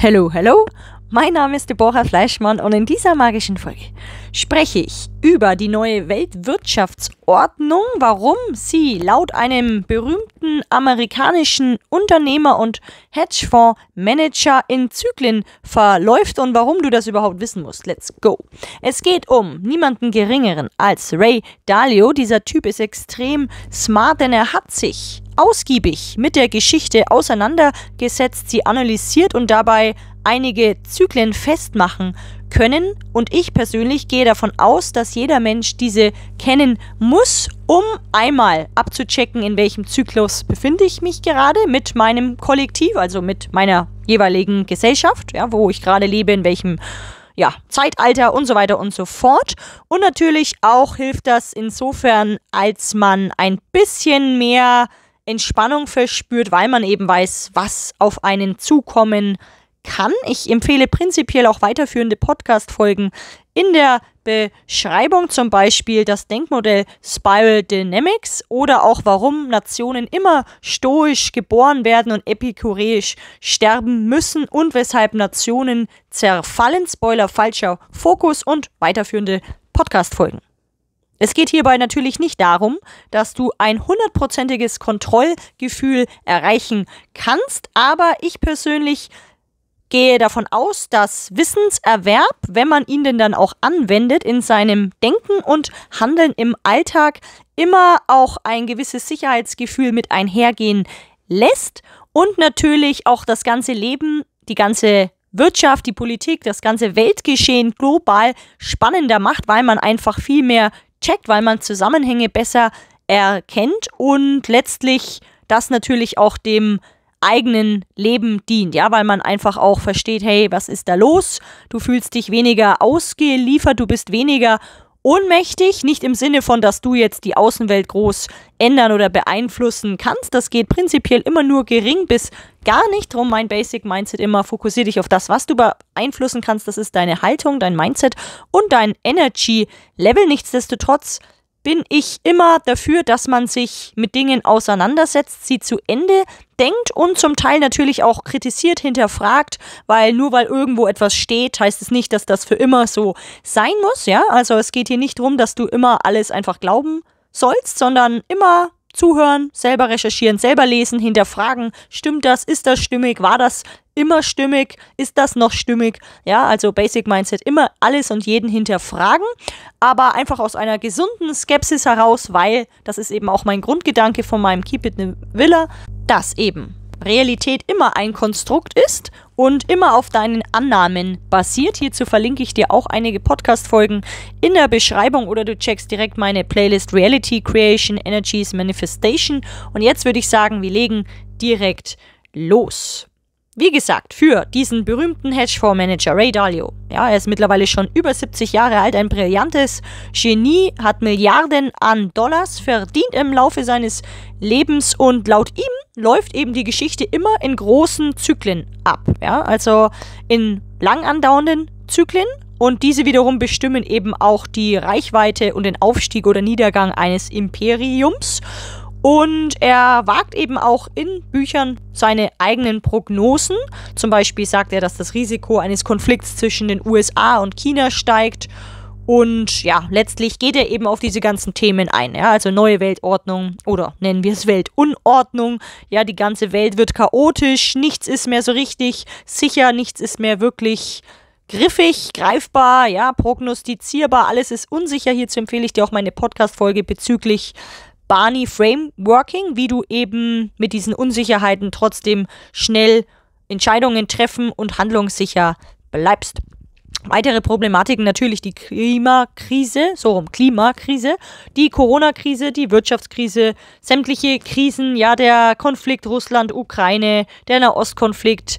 Hello, hello Mein Name ist Deborah Fleischmann und in dieser magischen Folge spreche ich über die neue Weltwirtschaftsordnung, warum sie laut einem berühmten amerikanischen Unternehmer und Hedgefondsmanager in Zyklen verläuft und warum du das überhaupt wissen musst. Let's go. Es geht um niemanden geringeren als Ray Dalio. Dieser Typ ist extrem smart, denn er hat sich ausgiebig mit der Geschichte auseinandergesetzt, sie analysiert und dabei einige Zyklen festmachen können. Und ich persönlich gehe davon aus, dass jeder Mensch diese kennen muss, um einmal abzuchecken, in welchem Zyklus befinde ich mich gerade mit meinem Kollektiv, also mit meiner jeweiligen Gesellschaft, ja, wo ich gerade lebe, in welchem ja, Zeitalter und so weiter und so fort. Und natürlich auch hilft das insofern, als man ein bisschen mehr Entspannung verspürt, weil man eben weiß, was auf einen zukommen kann. Ich empfehle prinzipiell auch weiterführende Podcast-Folgen in der Beschreibung, zum Beispiel das Denkmodell Spiral Dynamics oder auch warum Nationen immer stoisch geboren werden und epikureisch sterben müssen und weshalb Nationen zerfallen. Spoiler, falscher Fokus und weiterführende Podcast-Folgen. Es geht hierbei natürlich nicht darum, dass du ein hundertprozentiges Kontrollgefühl erreichen kannst, aber ich persönlich gehe davon aus, dass Wissenserwerb, wenn man ihn denn dann auch anwendet, in seinem Denken und Handeln im Alltag immer auch ein gewisses Sicherheitsgefühl mit einhergehen lässt und natürlich auch das ganze Leben, die ganze Wirtschaft, die Politik, das ganze Weltgeschehen global spannender macht, weil man einfach viel mehr checkt, weil man Zusammenhänge besser erkennt und letztlich das natürlich auch dem eigenen Leben dient, ja, weil man einfach auch versteht, hey, was ist da los? Du fühlst dich weniger ausgeliefert, du bist weniger ohnmächtig, nicht im Sinne von, dass du jetzt die Außenwelt groß ändern oder beeinflussen kannst. Das geht prinzipiell immer nur gering bis gar nicht. Drum mein Basic Mindset immer, fokussiere dich auf das, was du beeinflussen kannst. Das ist deine Haltung, dein Mindset und dein Energy Level. Nichtsdestotrotz bin ich immer dafür, dass man sich mit Dingen auseinandersetzt, sie zu Ende denkt und zum Teil natürlich auch kritisiert, hinterfragt, weil nur weil irgendwo etwas steht, heißt es nicht, dass das für immer so sein muss, ja? Also es geht hier nicht darum, dass du immer alles einfach glauben sollst, sondern immer zuhören, selber recherchieren, selber lesen, hinterfragen, stimmt das, ist das stimmig, war das immer stimmig, ist das noch stimmig? Ja, also Basic Mindset immer alles und jeden hinterfragen, aber einfach aus einer gesunden Skepsis heraus, weil das ist eben auch mein Grundgedanke von meinem Keep It in Villa, dass eben Realität immer ein Konstrukt ist und immer auf deinen Annahmen basiert. Hierzu verlinke ich dir auch einige Podcast-Folgen in der Beschreibung oder du checkst direkt meine Playlist Reality Creation Energies Manifestation. Und jetzt würde ich sagen, wir legen direkt los. Wie gesagt, für diesen berühmten Hedgefondsmanager Ray Dalio. Ja, er ist mittlerweile schon über 70 Jahre alt, ein brillantes Genie, hat Milliarden an Dollars verdient im Laufe seines Lebens und laut ihm läuft eben die Geschichte immer in großen Zyklen ab. Ja, also in lang andauernden Zyklen und diese wiederum bestimmen eben auch die Reichweite und den Aufstieg oder Niedergang eines Imperiums. Und er wagt eben auch in Büchern seine eigenen Prognosen. Zum Beispiel sagt er, dass das Risiko eines Konflikts zwischen den USA und China steigt. Und ja, letztlich geht er eben auf diese ganzen Themen ein. Ja, also neue Weltordnung oder nennen wir es Weltunordnung. Ja, die ganze Welt wird chaotisch, nichts ist mehr so richtig sicher, nichts ist mehr wirklich griffig, greifbar, ja, prognostizierbar, alles ist unsicher. Hierzu empfehle ich dir auch meine Podcast-Folge bezüglich Barney Frameworking, wie du eben mit diesen Unsicherheiten trotzdem schnell Entscheidungen treffen und handlungssicher bleibst. Weitere Problematiken natürlich die Klimakrise, so rum, Klimakrise, die Corona-Krise, die Wirtschaftskrise, sämtliche Krisen, ja, der Konflikt Russland-Ukraine, der Nahostkonflikt,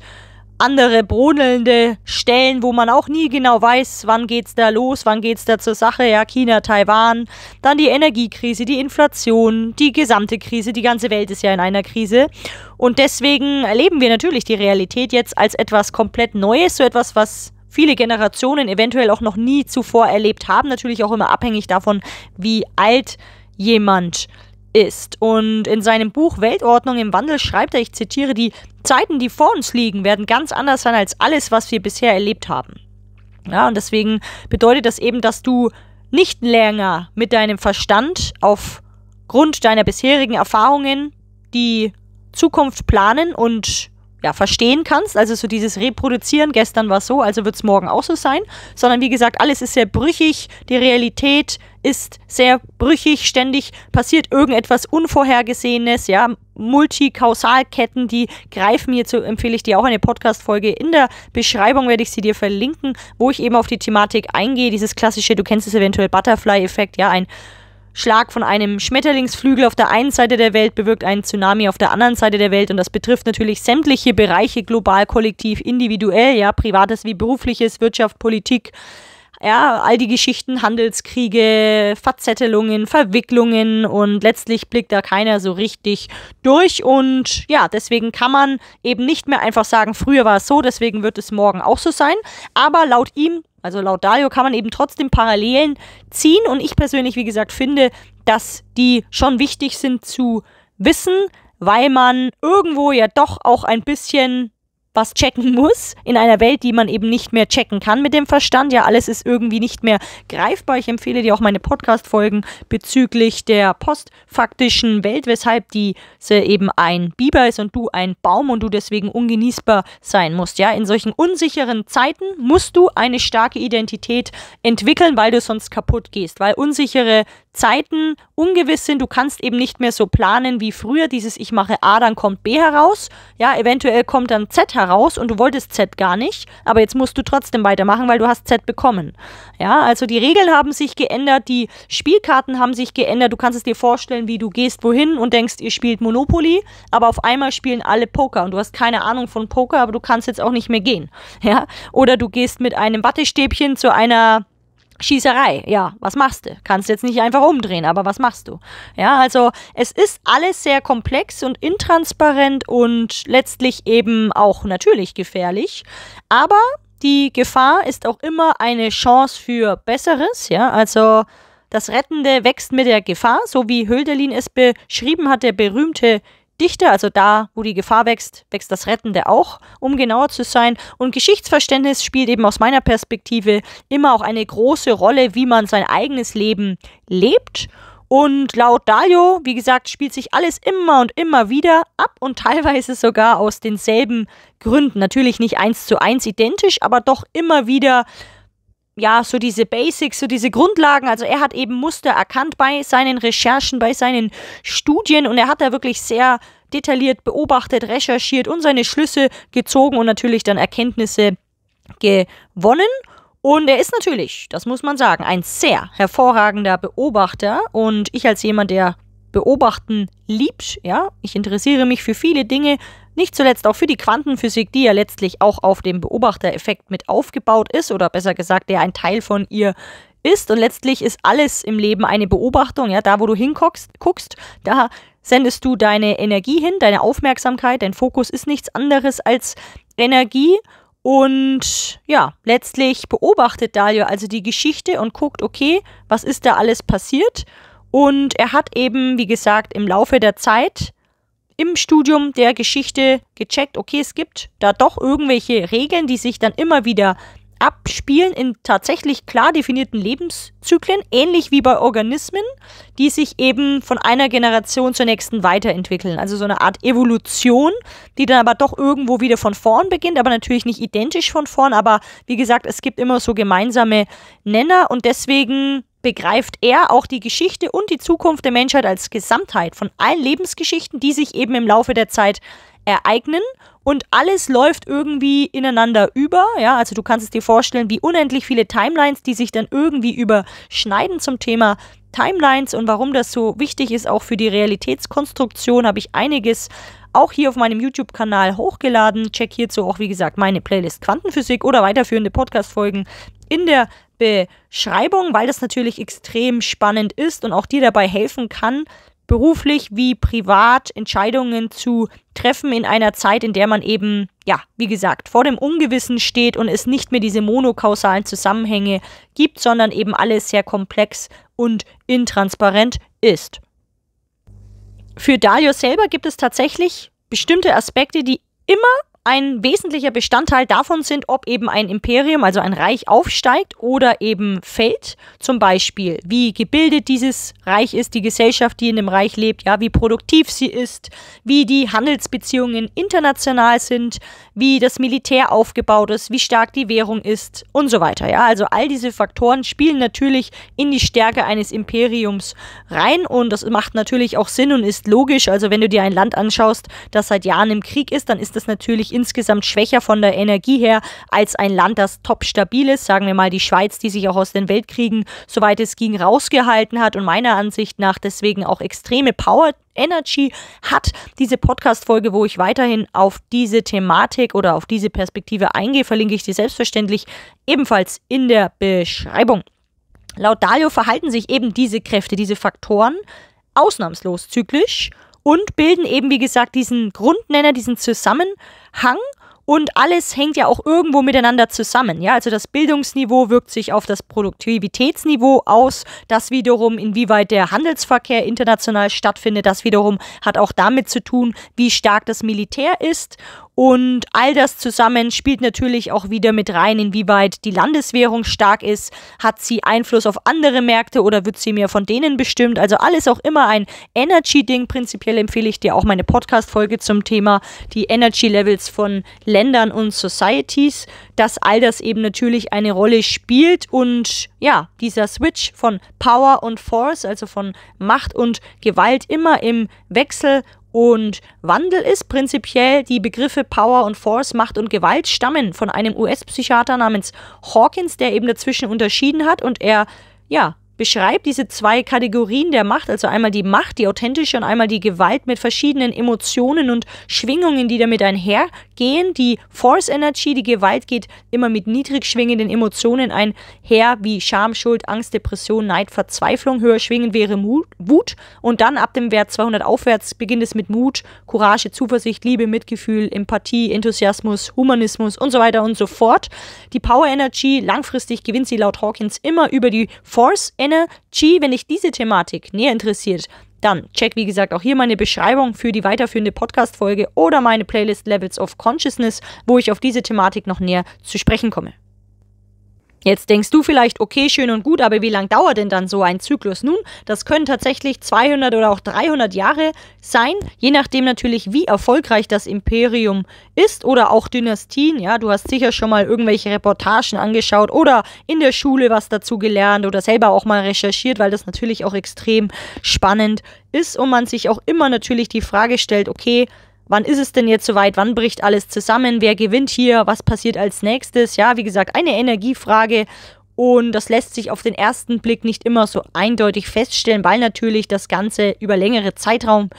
andere brodelnde Stellen, wo man auch nie genau weiß, wann geht's da los, wann geht's da zur Sache, ja, China, Taiwan, dann die Energiekrise, die Inflation, die gesamte Krise, die ganze Welt ist ja in einer Krise und deswegen erleben wir natürlich die Realität jetzt als etwas komplett Neues, so etwas, was viele Generationen eventuell auch noch nie zuvor erlebt haben, natürlich auch immer abhängig davon, wie alt jemand ist ist. Und in seinem Buch Weltordnung im Wandel schreibt er, ich zitiere, die Zeiten, die vor uns liegen, werden ganz anders sein als alles, was wir bisher erlebt haben. Ja, und deswegen bedeutet das eben, dass du nicht länger mit deinem Verstand aufgrund deiner bisherigen Erfahrungen die Zukunft planen und ja, verstehen kannst. Also so dieses Reproduzieren, gestern war so, also wird es morgen auch so sein. Sondern wie gesagt, alles ist sehr brüchig, die Realität ist sehr brüchig, ständig passiert irgendetwas Unvorhergesehenes, ja. Multikausalketten, die greifen. Hierzu empfehle ich dir auch eine Podcast-Folge. In der Beschreibung werde ich sie dir verlinken, wo ich eben auf die Thematik eingehe. Dieses klassische, du kennst es eventuell, Butterfly-Effekt, ja, ein Schlag von einem Schmetterlingsflügel auf der einen Seite der Welt bewirkt einen Tsunami auf der anderen Seite der Welt und das betrifft natürlich sämtliche Bereiche global, kollektiv, individuell, ja, privates wie berufliches, Wirtschaft, Politik, ja, all die Geschichten, Handelskriege, Verzettelungen, Verwicklungen und letztlich blickt da keiner so richtig durch und ja, deswegen kann man eben nicht mehr einfach sagen, früher war es so, deswegen wird es morgen auch so sein, aber laut ihm also laut Dario kann man eben trotzdem Parallelen ziehen und ich persönlich, wie gesagt, finde, dass die schon wichtig sind zu wissen, weil man irgendwo ja doch auch ein bisschen was checken muss, in einer Welt, die man eben nicht mehr checken kann mit dem Verstand. Ja, alles ist irgendwie nicht mehr greifbar. Ich empfehle dir auch meine Podcast-Folgen bezüglich der postfaktischen Welt, weshalb diese eben ein Biber ist und du ein Baum und du deswegen ungenießbar sein musst. Ja, in solchen unsicheren Zeiten musst du eine starke Identität entwickeln, weil du sonst kaputt gehst, weil unsichere Zeiten ungewiss sind, du kannst eben nicht mehr so planen wie früher, dieses ich mache A, dann kommt B heraus, ja, eventuell kommt dann Z heraus und du wolltest Z gar nicht, aber jetzt musst du trotzdem weitermachen, weil du hast Z bekommen. Ja, also die Regeln haben sich geändert, die Spielkarten haben sich geändert, du kannst es dir vorstellen, wie du gehst wohin und denkst, ihr spielt Monopoly, aber auf einmal spielen alle Poker und du hast keine Ahnung von Poker, aber du kannst jetzt auch nicht mehr gehen, ja, oder du gehst mit einem Wattestäbchen zu einer Schießerei, ja, was machst du? Kannst jetzt nicht einfach umdrehen, aber was machst du? Ja, also es ist alles sehr komplex und intransparent und letztlich eben auch natürlich gefährlich, aber die Gefahr ist auch immer eine Chance für Besseres, ja, also das Rettende wächst mit der Gefahr, so wie Hölderlin es beschrieben hat, der berühmte Dichte, also da, wo die Gefahr wächst, wächst das Rettende auch, um genauer zu sein. Und Geschichtsverständnis spielt eben aus meiner Perspektive immer auch eine große Rolle, wie man sein eigenes Leben lebt. Und laut Dalio, wie gesagt, spielt sich alles immer und immer wieder ab und teilweise sogar aus denselben Gründen. Natürlich nicht eins zu eins identisch, aber doch immer wieder ja, so diese Basics, so diese Grundlagen. Also er hat eben Muster erkannt bei seinen Recherchen, bei seinen Studien und er hat da wirklich sehr detailliert beobachtet, recherchiert und seine Schlüsse gezogen und natürlich dann Erkenntnisse gewonnen. Und er ist natürlich, das muss man sagen, ein sehr hervorragender Beobachter und ich als jemand, der beobachten liebt, ja, ich interessiere mich für viele Dinge, nicht zuletzt auch für die Quantenphysik, die ja letztlich auch auf dem Beobachtereffekt mit aufgebaut ist oder besser gesagt, der ein Teil von ihr ist. Und letztlich ist alles im Leben eine Beobachtung. Ja, da, wo du hinguckst, guckst, da sendest du deine Energie hin, deine Aufmerksamkeit, dein Fokus ist nichts anderes als Energie. Und ja, letztlich beobachtet Dalio also die Geschichte und guckt, okay, was ist da alles passiert? Und er hat eben, wie gesagt, im Laufe der Zeit im Studium der Geschichte gecheckt, okay, es gibt da doch irgendwelche Regeln, die sich dann immer wieder abspielen in tatsächlich klar definierten Lebenszyklen, ähnlich wie bei Organismen, die sich eben von einer Generation zur nächsten weiterentwickeln. Also so eine Art Evolution, die dann aber doch irgendwo wieder von vorn beginnt, aber natürlich nicht identisch von vorn, aber wie gesagt, es gibt immer so gemeinsame Nenner und deswegen begreift er auch die Geschichte und die Zukunft der Menschheit als Gesamtheit von allen Lebensgeschichten, die sich eben im Laufe der Zeit ereignen und alles läuft irgendwie ineinander über. Ja, also du kannst es dir vorstellen, wie unendlich viele Timelines, die sich dann irgendwie überschneiden zum Thema Timelines und warum das so wichtig ist, auch für die Realitätskonstruktion, habe ich einiges auch hier auf meinem YouTube-Kanal hochgeladen. Check hierzu auch, wie gesagt, meine Playlist Quantenphysik oder weiterführende Podcast-Folgen in der Beschreibung, weil das natürlich extrem spannend ist und auch dir dabei helfen kann, beruflich wie privat Entscheidungen zu treffen in einer Zeit, in der man eben, ja, wie gesagt, vor dem Ungewissen steht und es nicht mehr diese monokausalen Zusammenhänge gibt, sondern eben alles sehr komplex und intransparent ist. Für Dario selber gibt es tatsächlich bestimmte Aspekte, die immer ein wesentlicher Bestandteil davon sind, ob eben ein Imperium, also ein Reich aufsteigt oder eben fällt. Zum Beispiel, wie gebildet dieses Reich ist, die Gesellschaft, die in dem Reich lebt, ja, wie produktiv sie ist, wie die Handelsbeziehungen international sind, wie das Militär aufgebaut ist, wie stark die Währung ist und so weiter. Ja, also all diese Faktoren spielen natürlich in die Stärke eines Imperiums rein und das macht natürlich auch Sinn und ist logisch. Also wenn du dir ein Land anschaust, das seit Jahren im Krieg ist, dann ist das natürlich insgesamt schwächer von der Energie her als ein Land, das top stabil ist. Sagen wir mal die Schweiz, die sich auch aus den Weltkriegen, soweit es ging, rausgehalten hat und meiner Ansicht nach deswegen auch extreme Power Energy hat diese Podcast-Folge, wo ich weiterhin auf diese Thematik oder auf diese Perspektive eingehe, verlinke ich dir selbstverständlich ebenfalls in der Beschreibung. Laut Dalio verhalten sich eben diese Kräfte, diese Faktoren ausnahmslos zyklisch und bilden eben, wie gesagt, diesen Grundnenner, diesen Zusammenhang und alles hängt ja auch irgendwo miteinander zusammen. Ja, also das Bildungsniveau wirkt sich auf das Produktivitätsniveau aus. Das wiederum, inwieweit der Handelsverkehr international stattfindet, das wiederum hat auch damit zu tun, wie stark das Militär ist. Und all das zusammen spielt natürlich auch wieder mit rein, inwieweit die Landeswährung stark ist. Hat sie Einfluss auf andere Märkte oder wird sie mehr von denen bestimmt? Also alles auch immer ein Energy-Ding. Prinzipiell empfehle ich dir auch meine Podcast-Folge zum Thema die Energy-Levels von Ländern und Societies, dass all das eben natürlich eine Rolle spielt. Und ja, dieser Switch von Power und Force, also von Macht und Gewalt immer im Wechsel und Wandel ist prinzipiell, die Begriffe Power und Force, Macht und Gewalt stammen von einem US-Psychiater namens Hawkins, der eben dazwischen unterschieden hat und er, ja, beschreibt diese zwei Kategorien der Macht, also einmal die Macht, die authentische und einmal die Gewalt mit verschiedenen Emotionen und Schwingungen, die damit einhergehen. Die Force Energy, die Gewalt geht immer mit niedrig schwingenden Emotionen einher, wie Scham, Schuld, Angst, Depression, Neid, Verzweiflung. Höher schwingend wäre Mut, Wut und dann ab dem Wert 200 aufwärts beginnt es mit Mut, Courage, Zuversicht, Liebe, Mitgefühl, Empathie, Enthusiasmus, Humanismus und so weiter und so fort. Die Power Energy, langfristig gewinnt sie laut Hawkins immer über die Force Energy meine Chi, wenn dich diese Thematik näher interessiert, dann check wie gesagt auch hier meine Beschreibung für die weiterführende Podcast-Folge oder meine Playlist Levels of Consciousness, wo ich auf diese Thematik noch näher zu sprechen komme. Jetzt denkst du vielleicht, okay, schön und gut, aber wie lange dauert denn dann so ein Zyklus? Nun, das können tatsächlich 200 oder auch 300 Jahre sein, je nachdem natürlich, wie erfolgreich das Imperium ist oder auch Dynastien. Ja, du hast sicher schon mal irgendwelche Reportagen angeschaut oder in der Schule was dazu gelernt oder selber auch mal recherchiert, weil das natürlich auch extrem spannend ist und man sich auch immer natürlich die Frage stellt, okay, wann ist es denn jetzt soweit, wann bricht alles zusammen, wer gewinnt hier, was passiert als nächstes. Ja, wie gesagt, eine Energiefrage und das lässt sich auf den ersten Blick nicht immer so eindeutig feststellen, weil natürlich das Ganze über längere Zeitraum,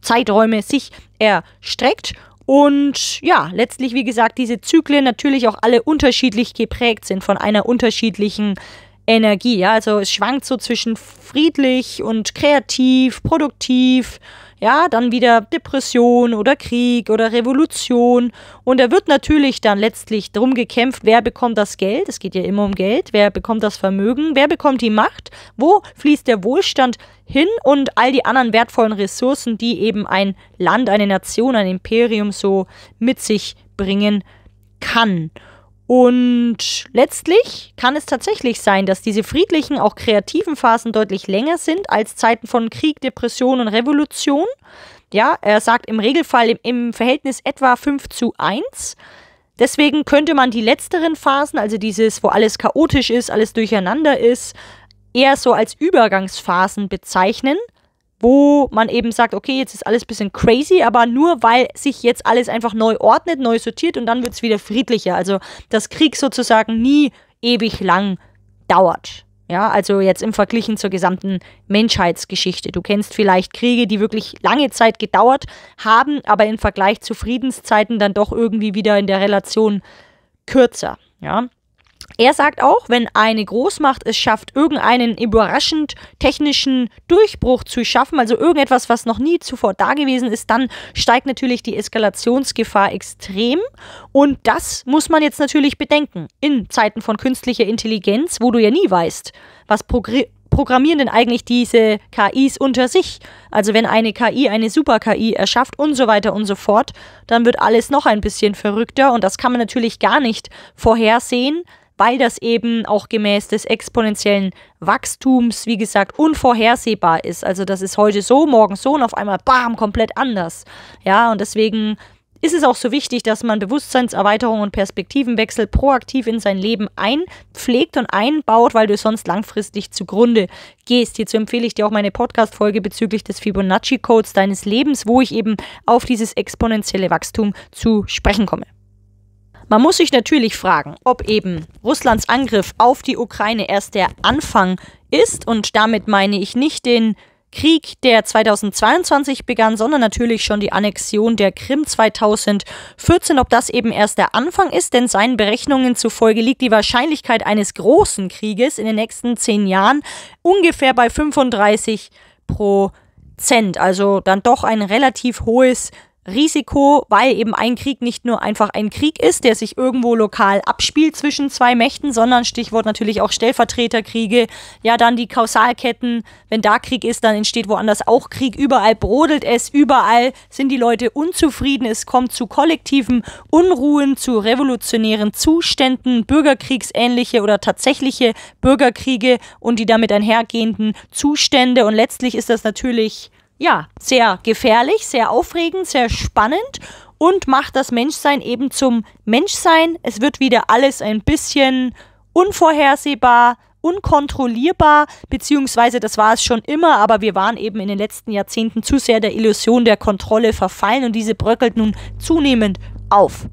Zeiträume sich erstreckt. Und ja, letztlich, wie gesagt, diese Zyklen natürlich auch alle unterschiedlich geprägt sind von einer unterschiedlichen Energie. Ja, also es schwankt so zwischen friedlich und kreativ, produktiv. Ja, dann wieder Depression oder Krieg oder Revolution. Und da wird natürlich dann letztlich drum gekämpft, wer bekommt das Geld. Es geht ja immer um Geld. Wer bekommt das Vermögen? Wer bekommt die Macht? Wo fließt der Wohlstand hin und all die anderen wertvollen Ressourcen, die eben ein Land, eine Nation, ein Imperium so mit sich bringen kann? Und letztlich kann es tatsächlich sein, dass diese friedlichen, auch kreativen Phasen deutlich länger sind als Zeiten von Krieg, Depression und Revolution. Ja, er sagt im Regelfall im, im Verhältnis etwa 5 zu 1. Deswegen könnte man die letzteren Phasen, also dieses, wo alles chaotisch ist, alles durcheinander ist, eher so als Übergangsphasen bezeichnen wo man eben sagt, okay, jetzt ist alles ein bisschen crazy, aber nur weil sich jetzt alles einfach neu ordnet, neu sortiert und dann wird es wieder friedlicher. Also, dass Krieg sozusagen nie ewig lang dauert. Ja, also jetzt im Verglichen zur gesamten Menschheitsgeschichte. Du kennst vielleicht Kriege, die wirklich lange Zeit gedauert haben, aber im Vergleich zu Friedenszeiten dann doch irgendwie wieder in der Relation kürzer. Ja. Er sagt auch, wenn eine Großmacht es schafft, irgendeinen überraschend technischen Durchbruch zu schaffen, also irgendetwas, was noch nie zuvor da gewesen ist, dann steigt natürlich die Eskalationsgefahr extrem. Und das muss man jetzt natürlich bedenken. In Zeiten von künstlicher Intelligenz, wo du ja nie weißt, was progr programmieren denn eigentlich diese KIs unter sich? Also wenn eine KI eine Super-KI erschafft und so weiter und so fort, dann wird alles noch ein bisschen verrückter und das kann man natürlich gar nicht vorhersehen, weil das eben auch gemäß des exponentiellen Wachstums, wie gesagt, unvorhersehbar ist. Also das ist heute so, morgen so und auf einmal bam, komplett anders. Ja, und deswegen ist es auch so wichtig, dass man Bewusstseinserweiterung und Perspektivenwechsel proaktiv in sein Leben einpflegt und einbaut, weil du sonst langfristig zugrunde gehst. Hierzu empfehle ich dir auch meine Podcast-Folge bezüglich des Fibonacci-Codes deines Lebens, wo ich eben auf dieses exponentielle Wachstum zu sprechen komme. Man muss sich natürlich fragen, ob eben Russlands Angriff auf die Ukraine erst der Anfang ist und damit meine ich nicht den Krieg, der 2022 begann, sondern natürlich schon die Annexion der Krim 2014, ob das eben erst der Anfang ist, denn seinen Berechnungen zufolge liegt die Wahrscheinlichkeit eines großen Krieges in den nächsten zehn Jahren ungefähr bei 35 Prozent. Also dann doch ein relativ hohes Risiko, weil eben ein Krieg nicht nur einfach ein Krieg ist, der sich irgendwo lokal abspielt zwischen zwei Mächten, sondern Stichwort natürlich auch Stellvertreterkriege, ja dann die Kausalketten, wenn da Krieg ist, dann entsteht woanders auch Krieg, überall brodelt es, überall sind die Leute unzufrieden, es kommt zu kollektiven Unruhen, zu revolutionären Zuständen, bürgerkriegsähnliche oder tatsächliche Bürgerkriege und die damit einhergehenden Zustände und letztlich ist das natürlich ja, sehr gefährlich, sehr aufregend, sehr spannend und macht das Menschsein eben zum Menschsein. Es wird wieder alles ein bisschen unvorhersehbar, unkontrollierbar, beziehungsweise das war es schon immer, aber wir waren eben in den letzten Jahrzehnten zu sehr der Illusion der Kontrolle verfallen und diese bröckelt nun zunehmend auf.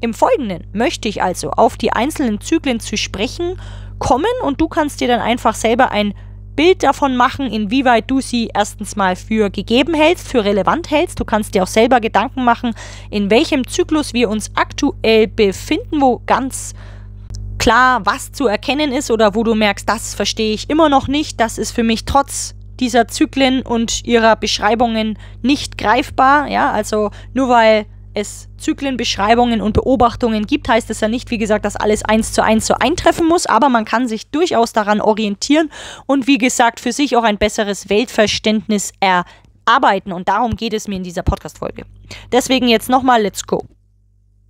Im Folgenden möchte ich also auf die einzelnen Zyklen zu sprechen kommen und du kannst dir dann einfach selber ein Bild davon machen, inwieweit du sie erstens mal für gegeben hältst, für relevant hältst. Du kannst dir auch selber Gedanken machen, in welchem Zyklus wir uns aktuell befinden, wo ganz klar was zu erkennen ist oder wo du merkst, das verstehe ich immer noch nicht, das ist für mich trotz dieser Zyklen und ihrer Beschreibungen nicht greifbar, ja, also nur weil es Zyklenbeschreibungen und Beobachtungen gibt, heißt es ja nicht, wie gesagt, dass alles eins zu eins so eintreffen muss, aber man kann sich durchaus daran orientieren und wie gesagt für sich auch ein besseres Weltverständnis erarbeiten. Und darum geht es mir in dieser Podcast-Folge. Deswegen jetzt nochmal, let's go.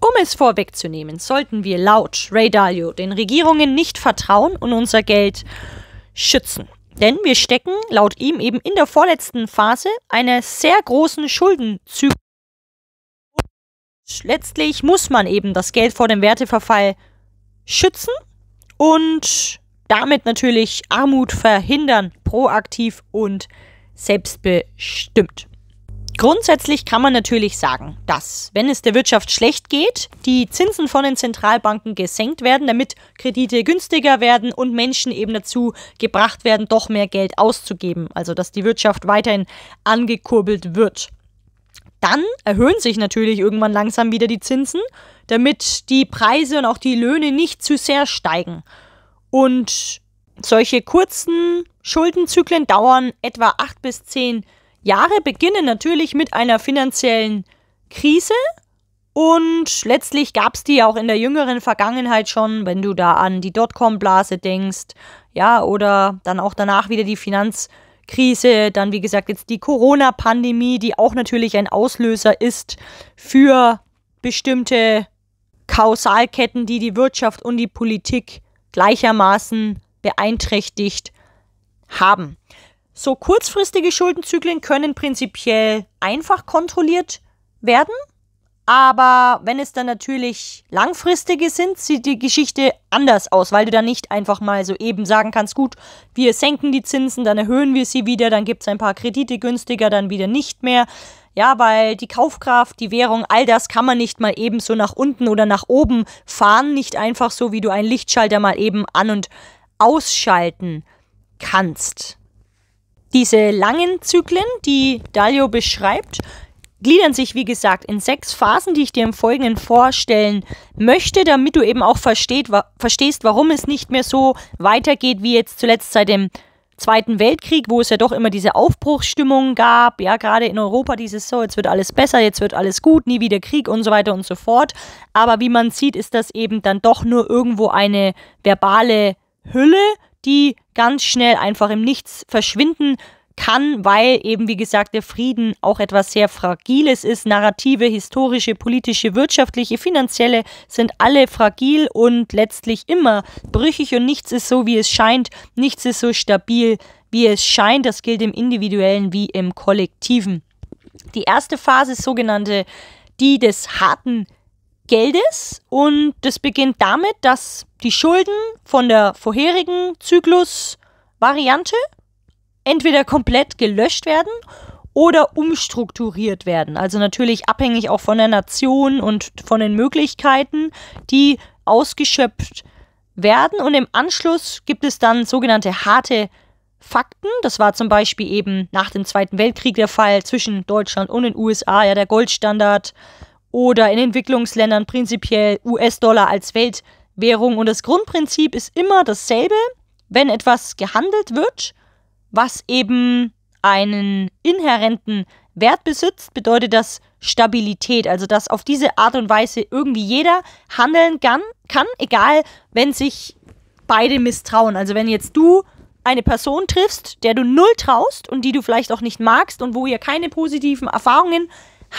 Um es vorwegzunehmen, sollten wir laut Ray Dalio den Regierungen nicht vertrauen und unser Geld schützen. Denn wir stecken laut ihm eben in der vorletzten Phase einer sehr großen Schuldenzyklus letztlich muss man eben das Geld vor dem Werteverfall schützen und damit natürlich Armut verhindern, proaktiv und selbstbestimmt. Grundsätzlich kann man natürlich sagen, dass, wenn es der Wirtschaft schlecht geht, die Zinsen von den Zentralbanken gesenkt werden, damit Kredite günstiger werden und Menschen eben dazu gebracht werden, doch mehr Geld auszugeben. Also, dass die Wirtschaft weiterhin angekurbelt wird. Dann erhöhen sich natürlich irgendwann langsam wieder die Zinsen, damit die Preise und auch die Löhne nicht zu sehr steigen. Und solche kurzen Schuldenzyklen dauern etwa acht bis zehn Jahre, beginnen natürlich mit einer finanziellen Krise. Und letztlich gab es die auch in der jüngeren Vergangenheit schon, wenn du da an die Dotcom-Blase denkst, ja, oder dann auch danach wieder die Finanzkrise. Krise, dann wie gesagt jetzt die Corona-Pandemie, die auch natürlich ein Auslöser ist für bestimmte Kausalketten, die die Wirtschaft und die Politik gleichermaßen beeinträchtigt haben. So kurzfristige Schuldenzyklen können prinzipiell einfach kontrolliert werden. Aber wenn es dann natürlich langfristige sind, sieht die Geschichte anders aus, weil du dann nicht einfach mal so eben sagen kannst, gut, wir senken die Zinsen, dann erhöhen wir sie wieder, dann gibt es ein paar Kredite günstiger, dann wieder nicht mehr. Ja, weil die Kaufkraft, die Währung, all das kann man nicht mal eben so nach unten oder nach oben fahren, nicht einfach so, wie du einen Lichtschalter mal eben an und ausschalten kannst. Diese langen Zyklen, die Dalio beschreibt, gliedern sich, wie gesagt, in sechs Phasen, die ich dir im Folgenden vorstellen möchte, damit du eben auch versteht, wa verstehst, warum es nicht mehr so weitergeht wie jetzt zuletzt seit dem Zweiten Weltkrieg, wo es ja doch immer diese Aufbruchsstimmung gab, ja, gerade in Europa dieses so, jetzt wird alles besser, jetzt wird alles gut, nie wieder Krieg und so weiter und so fort. Aber wie man sieht, ist das eben dann doch nur irgendwo eine verbale Hülle, die ganz schnell einfach im Nichts verschwinden kann, weil eben, wie gesagt, der Frieden auch etwas sehr Fragiles ist. Narrative, historische, politische, wirtschaftliche, finanzielle sind alle fragil und letztlich immer brüchig und nichts ist so, wie es scheint, nichts ist so stabil, wie es scheint. Das gilt im individuellen wie im kollektiven. Die erste Phase ist sogenannte die des harten Geldes und das beginnt damit, dass die Schulden von der vorherigen Zyklusvariante, entweder komplett gelöscht werden oder umstrukturiert werden. Also natürlich abhängig auch von der Nation und von den Möglichkeiten, die ausgeschöpft werden. Und im Anschluss gibt es dann sogenannte harte Fakten. Das war zum Beispiel eben nach dem Zweiten Weltkrieg der Fall zwischen Deutschland und den USA, ja der Goldstandard oder in Entwicklungsländern prinzipiell US-Dollar als Weltwährung. Und das Grundprinzip ist immer dasselbe. Wenn etwas gehandelt wird, was eben einen inhärenten Wert besitzt, bedeutet das Stabilität. Also dass auf diese Art und Weise irgendwie jeder handeln kann, kann egal, wenn sich beide misstrauen. Also wenn jetzt du eine Person triffst, der du null traust und die du vielleicht auch nicht magst und wo ihr keine positiven Erfahrungen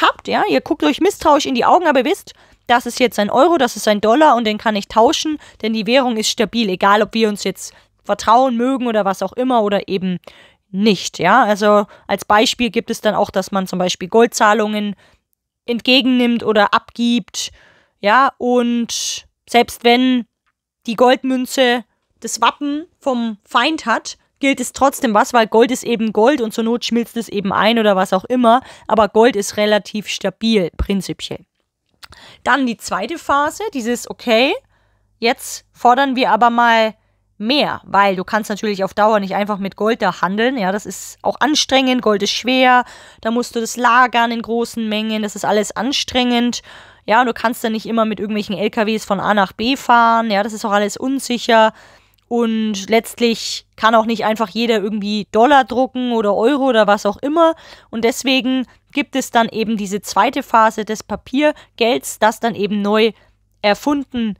habt, ja, ihr guckt euch misstrauisch in die Augen, aber wisst, das ist jetzt ein Euro, das ist ein Dollar und den kann ich tauschen, denn die Währung ist stabil, egal ob wir uns jetzt vertrauen mögen oder was auch immer oder eben nicht. Ja, also als Beispiel gibt es dann auch, dass man zum Beispiel Goldzahlungen entgegennimmt oder abgibt. Ja, und selbst wenn die Goldmünze das Wappen vom Feind hat, gilt es trotzdem was, weil Gold ist eben Gold und zur Not schmilzt es eben ein oder was auch immer, aber Gold ist relativ stabil, prinzipiell. Dann die zweite Phase, dieses, okay, jetzt fordern wir aber mal mehr, weil du kannst natürlich auf Dauer nicht einfach mit Gold da handeln. Ja, das ist auch anstrengend. Gold ist schwer. Da musst du das lagern in großen Mengen. Das ist alles anstrengend. Ja, du kannst dann nicht immer mit irgendwelchen LKWs von A nach B fahren. Ja, das ist auch alles unsicher. Und letztlich kann auch nicht einfach jeder irgendwie Dollar drucken oder Euro oder was auch immer. Und deswegen gibt es dann eben diese zweite Phase des Papiergelds, das dann eben neu erfunden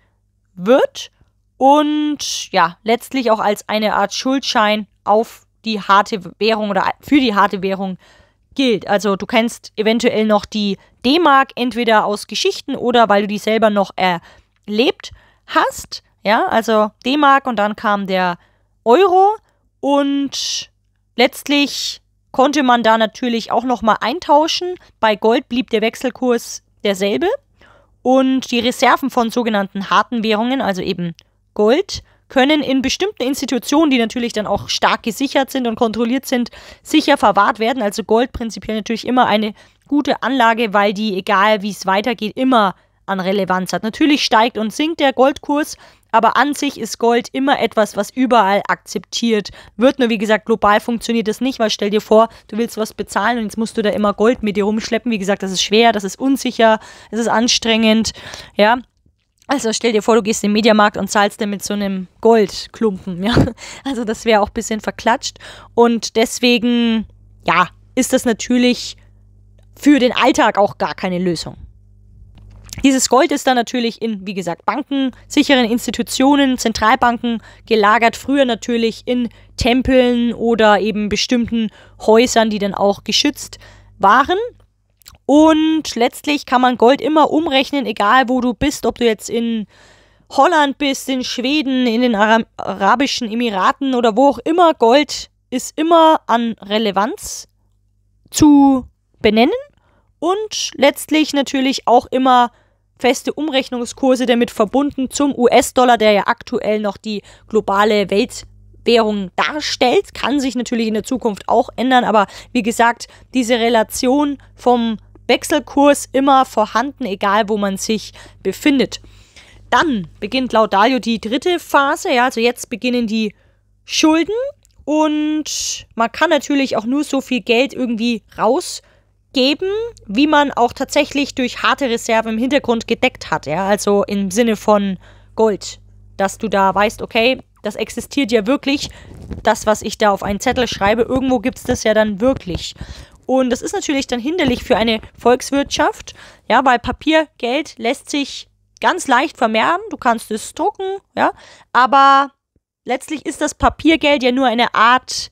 wird und ja, letztlich auch als eine Art Schuldschein auf die harte Währung oder für die harte Währung gilt. Also du kennst eventuell noch die D-Mark entweder aus Geschichten oder weil du die selber noch erlebt hast. Ja, also D-Mark und dann kam der Euro und letztlich konnte man da natürlich auch noch mal eintauschen. Bei Gold blieb der Wechselkurs derselbe und die Reserven von sogenannten harten Währungen, also eben Gold können in bestimmten Institutionen, die natürlich dann auch stark gesichert sind und kontrolliert sind, sicher verwahrt werden. Also Gold prinzipiell natürlich immer eine gute Anlage, weil die, egal wie es weitergeht, immer an Relevanz hat. Natürlich steigt und sinkt der Goldkurs, aber an sich ist Gold immer etwas, was überall akzeptiert wird. Nur wie gesagt, global funktioniert das nicht, weil stell dir vor, du willst was bezahlen und jetzt musst du da immer Gold mit dir rumschleppen. Wie gesagt, das ist schwer, das ist unsicher, es ist anstrengend. Ja, also stell dir vor, du gehst in den Mediamarkt und zahlst dann mit so einem Goldklumpen, ja. Also das wäre auch ein bisschen verklatscht. Und deswegen, ja, ist das natürlich für den Alltag auch gar keine Lösung. Dieses Gold ist dann natürlich in, wie gesagt, Banken, sicheren Institutionen, Zentralbanken gelagert, früher natürlich in Tempeln oder eben bestimmten Häusern, die dann auch geschützt waren. Und letztlich kann man Gold immer umrechnen, egal wo du bist, ob du jetzt in Holland bist, in Schweden, in den Ara Arabischen Emiraten oder wo auch immer. Gold ist immer an Relevanz zu benennen und letztlich natürlich auch immer feste Umrechnungskurse damit verbunden zum US-Dollar, der ja aktuell noch die globale Weltwährung darstellt, kann sich natürlich in der Zukunft auch ändern, aber wie gesagt, diese Relation vom Wechselkurs immer vorhanden, egal wo man sich befindet. Dann beginnt laut Dalio die dritte Phase, ja, also jetzt beginnen die Schulden und man kann natürlich auch nur so viel Geld irgendwie rausgeben, wie man auch tatsächlich durch harte Reserven im Hintergrund gedeckt hat, ja, also im Sinne von Gold, dass du da weißt, okay, das existiert ja wirklich, das, was ich da auf einen Zettel schreibe, irgendwo gibt es das ja dann wirklich. Und das ist natürlich dann hinderlich für eine Volkswirtschaft, ja, weil Papiergeld lässt sich ganz leicht vermehren, du kannst es drucken, ja, aber letztlich ist das Papiergeld ja nur eine Art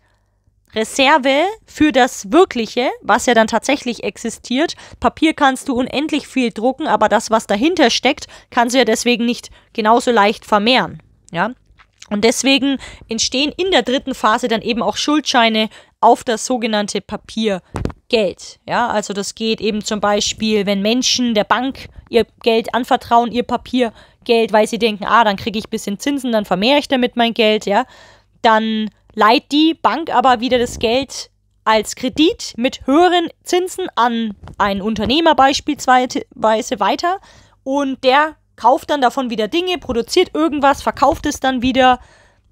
Reserve für das Wirkliche, was ja dann tatsächlich existiert. Papier kannst du unendlich viel drucken, aber das, was dahinter steckt, kannst du ja deswegen nicht genauso leicht vermehren, ja. Und deswegen entstehen in der dritten Phase dann eben auch Schuldscheine, auf das sogenannte Papier Geld. Ja, also das geht eben zum Beispiel, wenn Menschen der Bank ihr Geld anvertrauen, ihr Papiergeld, weil sie denken, ah, dann kriege ich ein bisschen Zinsen, dann vermehre ich damit mein Geld, ja. Dann leiht die Bank aber wieder das Geld als Kredit mit höheren Zinsen an einen Unternehmer beispielsweise weiter und der kauft dann davon wieder Dinge, produziert irgendwas, verkauft es dann wieder,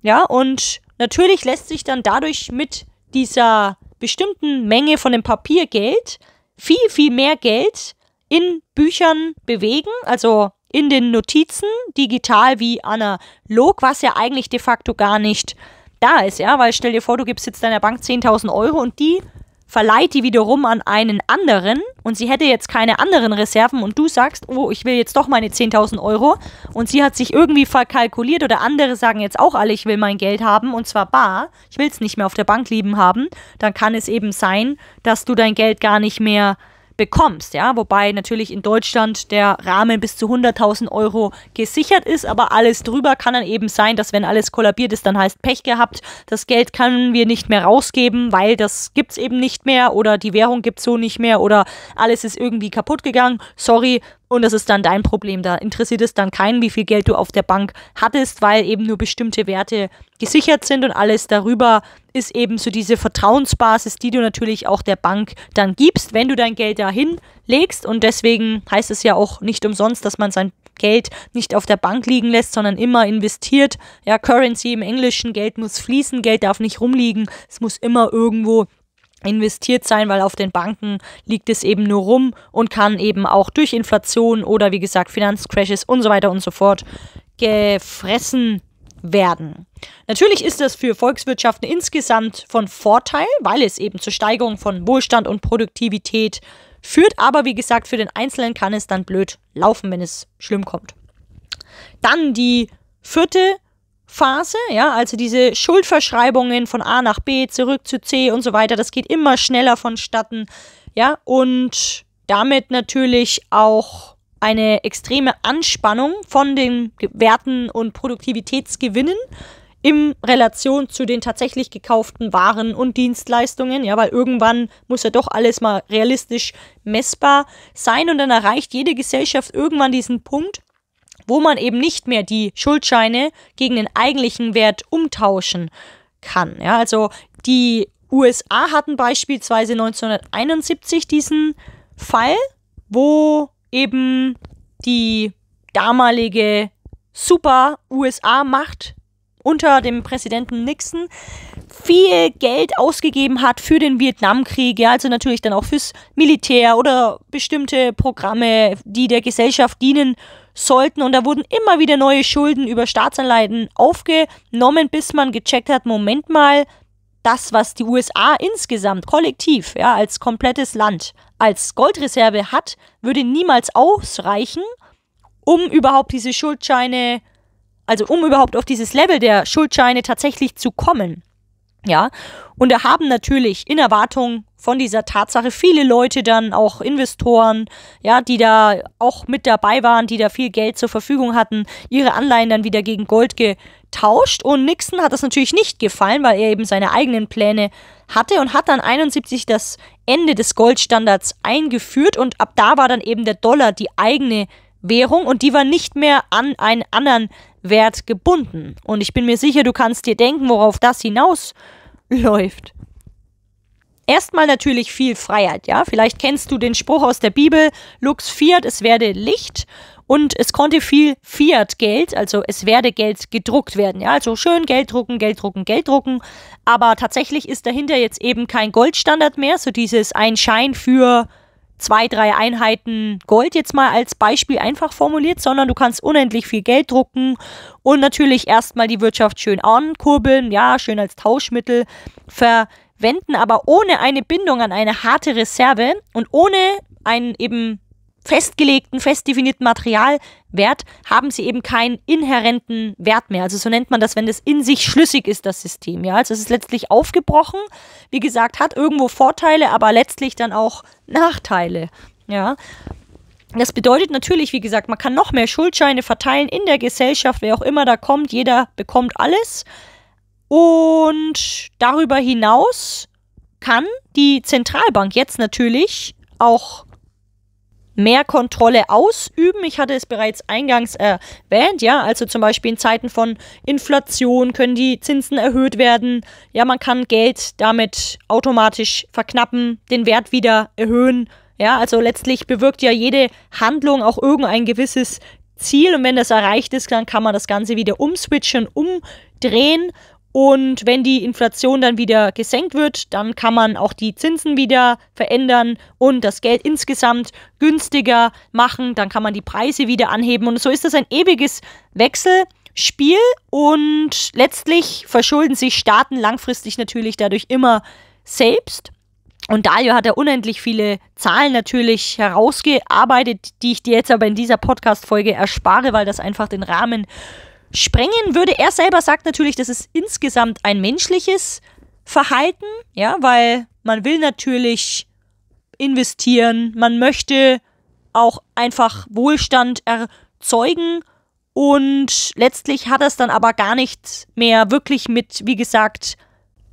ja, und natürlich lässt sich dann dadurch mit dieser bestimmten Menge von dem Papiergeld viel, viel mehr Geld in Büchern bewegen, also in den Notizen, digital wie analog, was ja eigentlich de facto gar nicht da ist, ja, weil stell dir vor, du gibst jetzt deiner Bank 10.000 Euro und die verleiht die wiederum an einen anderen und sie hätte jetzt keine anderen Reserven und du sagst, oh, ich will jetzt doch meine 10.000 Euro und sie hat sich irgendwie verkalkuliert oder andere sagen jetzt auch alle, ich will mein Geld haben und zwar bar, ich will es nicht mehr auf der Bank lieben haben, dann kann es eben sein, dass du dein Geld gar nicht mehr bekommst. Ja? Wobei natürlich in Deutschland der Rahmen bis zu 100.000 Euro gesichert ist, aber alles drüber kann dann eben sein, dass wenn alles kollabiert ist, dann heißt Pech gehabt, das Geld können wir nicht mehr rausgeben, weil das gibt es eben nicht mehr oder die Währung gibt es so nicht mehr oder alles ist irgendwie kaputt gegangen. Sorry, und das ist dann dein Problem. Da interessiert es dann keinen, wie viel Geld du auf der Bank hattest, weil eben nur bestimmte Werte gesichert sind und alles darüber ist eben so diese Vertrauensbasis, die du natürlich auch der Bank dann gibst, wenn du dein Geld dahin legst. Und deswegen heißt es ja auch nicht umsonst, dass man sein Geld nicht auf der Bank liegen lässt, sondern immer investiert. Ja, Currency im Englischen, Geld muss fließen, Geld darf nicht rumliegen, es muss immer irgendwo investiert sein, weil auf den Banken liegt es eben nur rum und kann eben auch durch Inflation oder wie gesagt Finanzcrashes und so weiter und so fort gefressen werden. Natürlich ist das für Volkswirtschaften insgesamt von Vorteil, weil es eben zur Steigerung von Wohlstand und Produktivität führt, aber wie gesagt, für den Einzelnen kann es dann blöd laufen, wenn es schlimm kommt. Dann die vierte Phase, ja, also diese Schuldverschreibungen von A nach B zurück zu C und so weiter, das geht immer schneller vonstatten, ja, und damit natürlich auch eine extreme Anspannung von den Werten und Produktivitätsgewinnen in Relation zu den tatsächlich gekauften Waren und Dienstleistungen, ja, weil irgendwann muss ja doch alles mal realistisch messbar sein und dann erreicht jede Gesellschaft irgendwann diesen Punkt, wo man eben nicht mehr die Schuldscheine gegen den eigentlichen Wert umtauschen kann. Ja, also die USA hatten beispielsweise 1971 diesen Fall, wo eben die damalige Super-USA-Macht unter dem Präsidenten Nixon viel Geld ausgegeben hat für den Vietnamkrieg, ja, also natürlich dann auch fürs Militär oder bestimmte Programme, die der Gesellschaft dienen sollten. Und da wurden immer wieder neue Schulden über Staatsanleihen aufgenommen, bis man gecheckt hat, Moment mal, das, was die USA insgesamt kollektiv, ja, als komplettes Land, als Goldreserve hat, würde niemals ausreichen, um überhaupt diese Schuldscheine zu also um überhaupt auf dieses Level der Schuldscheine tatsächlich zu kommen. Ja, und da haben natürlich in Erwartung von dieser Tatsache viele Leute dann auch Investoren, ja, die da auch mit dabei waren, die da viel Geld zur Verfügung hatten, ihre Anleihen dann wieder gegen Gold getauscht. Und Nixon hat das natürlich nicht gefallen, weil er eben seine eigenen Pläne hatte und hat dann 71 das Ende des Goldstandards eingeführt und ab da war dann eben der Dollar die eigene Währung und die war nicht mehr an einen anderen Wert gebunden. Und ich bin mir sicher, du kannst dir denken, worauf das hinausläuft. Erstmal natürlich viel Freiheit, ja. Vielleicht kennst du den Spruch aus der Bibel, Lux fiat, es werde Licht und es konnte viel Fiat-Geld, also es werde Geld gedruckt werden. Ja, also schön Geld drucken, Geld drucken, Geld drucken. Aber tatsächlich ist dahinter jetzt eben kein Goldstandard mehr, so dieses ein Schein für zwei, drei Einheiten Gold jetzt mal als Beispiel einfach formuliert, sondern du kannst unendlich viel Geld drucken und natürlich erstmal die Wirtschaft schön ankurbeln, ja, schön als Tauschmittel verwenden, aber ohne eine Bindung an eine harte Reserve und ohne einen eben festgelegten, fest definierten Materialwert haben sie eben keinen inhärenten Wert mehr. Also so nennt man das, wenn das in sich schlüssig ist, das System. Ja, also es ist letztlich aufgebrochen. Wie gesagt, hat irgendwo Vorteile, aber letztlich dann auch Nachteile. Ja. Das bedeutet natürlich, wie gesagt, man kann noch mehr Schuldscheine verteilen in der Gesellschaft, wer auch immer da kommt, jeder bekommt alles. Und darüber hinaus kann die Zentralbank jetzt natürlich auch mehr Kontrolle ausüben. Ich hatte es bereits eingangs erwähnt, ja, also zum Beispiel in Zeiten von Inflation können die Zinsen erhöht werden. Ja, man kann Geld damit automatisch verknappen, den Wert wieder erhöhen. Ja, also letztlich bewirkt ja jede Handlung auch irgendein gewisses Ziel und wenn das erreicht ist, dann kann man das Ganze wieder umswitchen, umdrehen und wenn die Inflation dann wieder gesenkt wird, dann kann man auch die Zinsen wieder verändern und das Geld insgesamt günstiger machen. Dann kann man die Preise wieder anheben. Und so ist das ein ewiges Wechselspiel. Und letztlich verschulden sich Staaten langfristig natürlich dadurch immer selbst. Und Dario hat ja unendlich viele Zahlen natürlich herausgearbeitet, die ich dir jetzt aber in dieser Podcast-Folge erspare, weil das einfach den Rahmen sprengen würde. Er selber sagt natürlich, das ist insgesamt ein menschliches Verhalten, ja, weil man will natürlich investieren, man möchte auch einfach Wohlstand erzeugen und letztlich hat das dann aber gar nicht mehr wirklich mit, wie gesagt,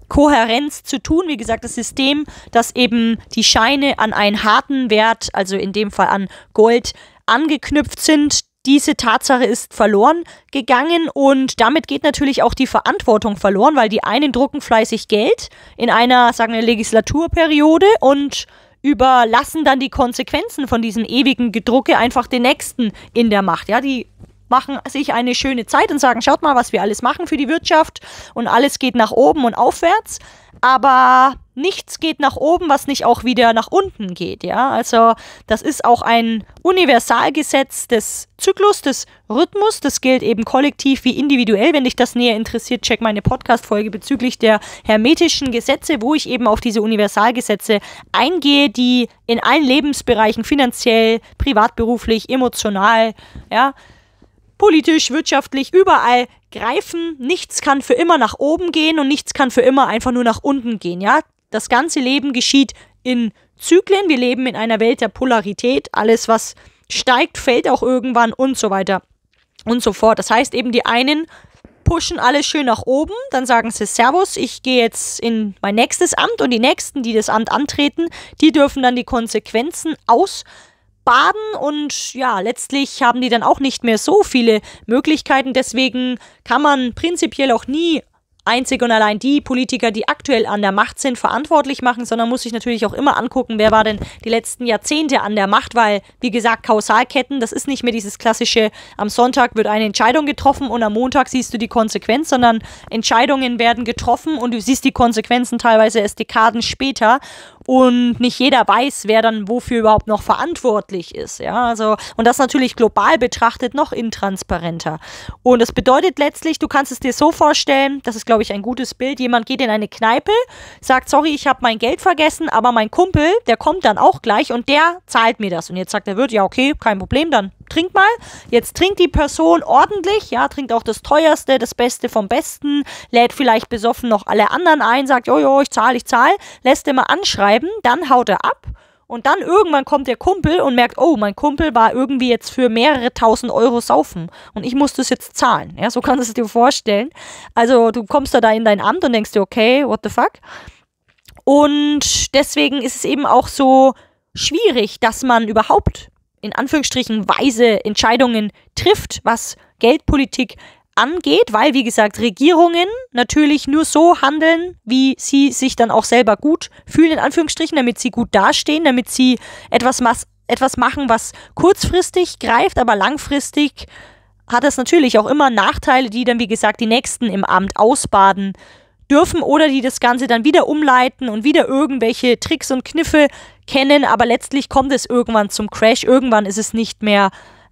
Kohärenz zu tun. Wie gesagt, das System, das eben die Scheine an einen harten Wert, also in dem Fall an Gold, angeknüpft sind, diese Tatsache ist verloren gegangen und damit geht natürlich auch die Verantwortung verloren, weil die einen drucken fleißig Geld in einer, sagen wir, Legislaturperiode und überlassen dann die Konsequenzen von diesem ewigen Gedrucke einfach den Nächsten in der Macht. Ja, die machen sich eine schöne Zeit und sagen, schaut mal, was wir alles machen für die Wirtschaft und alles geht nach oben und aufwärts. Aber nichts geht nach oben, was nicht auch wieder nach unten geht, ja? Also, das ist auch ein Universalgesetz des Zyklus, des Rhythmus, das gilt eben kollektiv wie individuell. Wenn dich das näher interessiert, check meine Podcast Folge bezüglich der hermetischen Gesetze, wo ich eben auf diese Universalgesetze eingehe, die in allen Lebensbereichen finanziell, privat, beruflich, emotional, ja, politisch, wirtschaftlich, überall greifen. Nichts kann für immer nach oben gehen und nichts kann für immer einfach nur nach unten gehen. Ja, das ganze Leben geschieht in Zyklen. Wir leben in einer Welt der Polarität. Alles, was steigt, fällt auch irgendwann und so weiter und so fort. Das heißt eben, die einen pushen alles schön nach oben, dann sagen sie Servus, ich gehe jetzt in mein nächstes Amt und die nächsten, die das Amt antreten, die dürfen dann die Konsequenzen aus baden und ja, letztlich haben die dann auch nicht mehr so viele Möglichkeiten. Deswegen kann man prinzipiell auch nie einzig und allein die Politiker, die aktuell an der Macht sind, verantwortlich machen, sondern muss sich natürlich auch immer angucken, wer war denn die letzten Jahrzehnte an der Macht, weil, wie gesagt, Kausalketten, das ist nicht mehr dieses klassische, am Sonntag wird eine Entscheidung getroffen und am Montag siehst du die Konsequenz, sondern Entscheidungen werden getroffen und du siehst die Konsequenzen teilweise erst Dekaden später und nicht jeder weiß, wer dann wofür überhaupt noch verantwortlich ist. Ja, also, und das natürlich global betrachtet noch intransparenter. Und das bedeutet letztlich, du kannst es dir so vorstellen, das ist, glaube ich, ein gutes Bild. Jemand geht in eine Kneipe, sagt, sorry, ich habe mein Geld vergessen, aber mein Kumpel, der kommt dann auch gleich und der zahlt mir das. Und jetzt sagt der Wirt, ja, okay, kein Problem, dann trink mal. Jetzt trinkt die Person ordentlich, ja, trinkt auch das Teuerste, das Beste vom Besten, lädt vielleicht besoffen noch alle anderen ein, sagt, jojo, jo, ich zahle, ich zahle, lässt immer anschreiben, dann haut er ab. Und dann irgendwann kommt der Kumpel und merkt, oh, mein Kumpel war irgendwie jetzt für mehrere tausend Euro saufen und ich muss das jetzt zahlen. Ja, so kannst du es dir vorstellen. Also du kommst da, da in dein Amt und denkst dir, okay, what the fuck? Und deswegen ist es eben auch so schwierig, dass man überhaupt in Anführungsstrichen weise Entscheidungen trifft, was Geldpolitik angeht, weil, wie gesagt, Regierungen natürlich nur so handeln, wie sie sich dann auch selber gut fühlen, in Anführungsstrichen, damit sie gut dastehen, damit sie etwas, etwas machen, was kurzfristig greift, aber langfristig hat das natürlich auch immer Nachteile, die dann, wie gesagt, die Nächsten im Amt ausbaden dürfen oder die das Ganze dann wieder umleiten und wieder irgendwelche Tricks und Kniffe kennen, aber letztlich kommt es irgendwann zum Crash, irgendwann ist es nicht mehr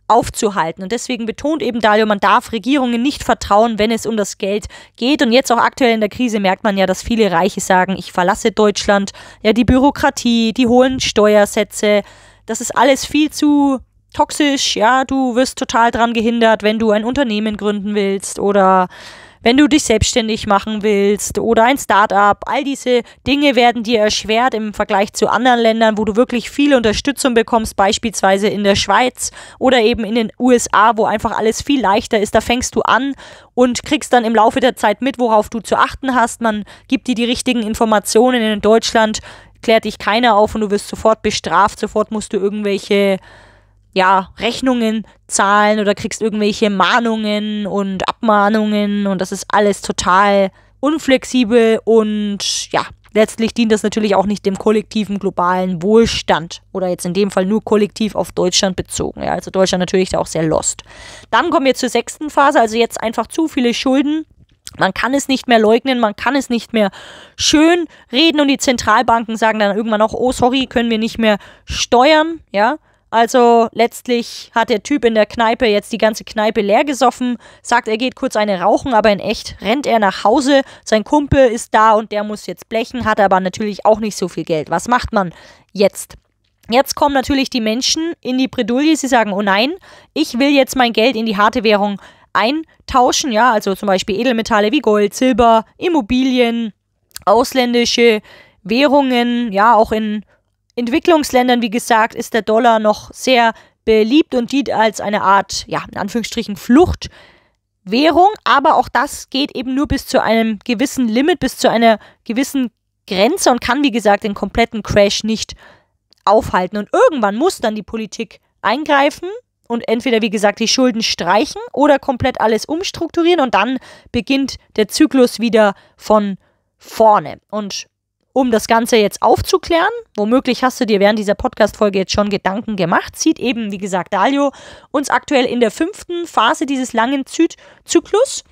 aufzuhalten. Und deswegen betont eben Dario, man darf Regierungen nicht vertrauen, wenn es um das Geld geht. Und jetzt auch aktuell in der Krise merkt man ja, dass viele Reiche sagen, ich verlasse Deutschland. Ja, die Bürokratie, die hohen Steuersätze, das ist alles viel zu toxisch. Ja, du wirst total daran gehindert, wenn du ein Unternehmen gründen willst oder wenn du dich selbstständig machen willst oder ein Startup. All diese Dinge werden dir erschwert im Vergleich zu anderen Ländern, wo du wirklich viel Unterstützung bekommst, beispielsweise in der Schweiz oder eben in den USA, wo einfach alles viel leichter ist. Da fängst du an und kriegst dann im Laufe der Zeit mit, worauf du zu achten hast. Man gibt dir die richtigen Informationen. In Deutschland klärt dich keiner auf und du wirst sofort bestraft. Sofort musst du irgendwelche ja, Rechnungen zahlen oder kriegst irgendwelche Mahnungen und Abmahnungen und das ist alles total unflexibel und ja, letztlich dient das natürlich auch nicht dem kollektiven globalen Wohlstand oder jetzt in dem Fall nur kollektiv auf Deutschland bezogen. Ja, also Deutschland natürlich da auch sehr lost. Dann kommen wir zur sechsten Phase, also jetzt einfach zu viele Schulden. Man kann es nicht mehr leugnen, man kann es nicht mehr schön reden und die Zentralbanken sagen dann irgendwann auch, oh sorry, können wir nicht mehr steuern, ja. Also letztlich hat der Typ in der Kneipe jetzt die ganze Kneipe leer gesoffen, sagt, er geht kurz eine rauchen, aber in echt rennt er nach Hause. Sein Kumpel ist da und der muss jetzt blechen, hat aber natürlich auch nicht so viel Geld. Was macht man jetzt? Jetzt kommen natürlich die Menschen in die Bredouille, sie sagen, oh nein, ich will jetzt mein Geld in die harte Währung eintauschen, ja, also zum Beispiel Edelmetalle wie Gold, Silber, Immobilien, ausländische Währungen, ja, auch in Entwicklungsländern, wie gesagt, ist der Dollar noch sehr beliebt und dient als eine Art, ja, in Anführungsstrichen Fluchtwährung. Aber auch das geht eben nur bis zu einem gewissen Limit, bis zu einer gewissen Grenze und kann, wie gesagt, den kompletten Crash nicht aufhalten. Und irgendwann muss dann die Politik eingreifen und entweder, wie gesagt, die Schulden streichen oder komplett alles umstrukturieren und dann beginnt der Zyklus wieder von vorne. Und um das Ganze jetzt aufzuklären. Womöglich hast du dir während dieser Podcast-Folge jetzt schon Gedanken gemacht. sieht eben, wie gesagt, Dalio uns aktuell in der fünften Phase dieses langen Zy Zyklus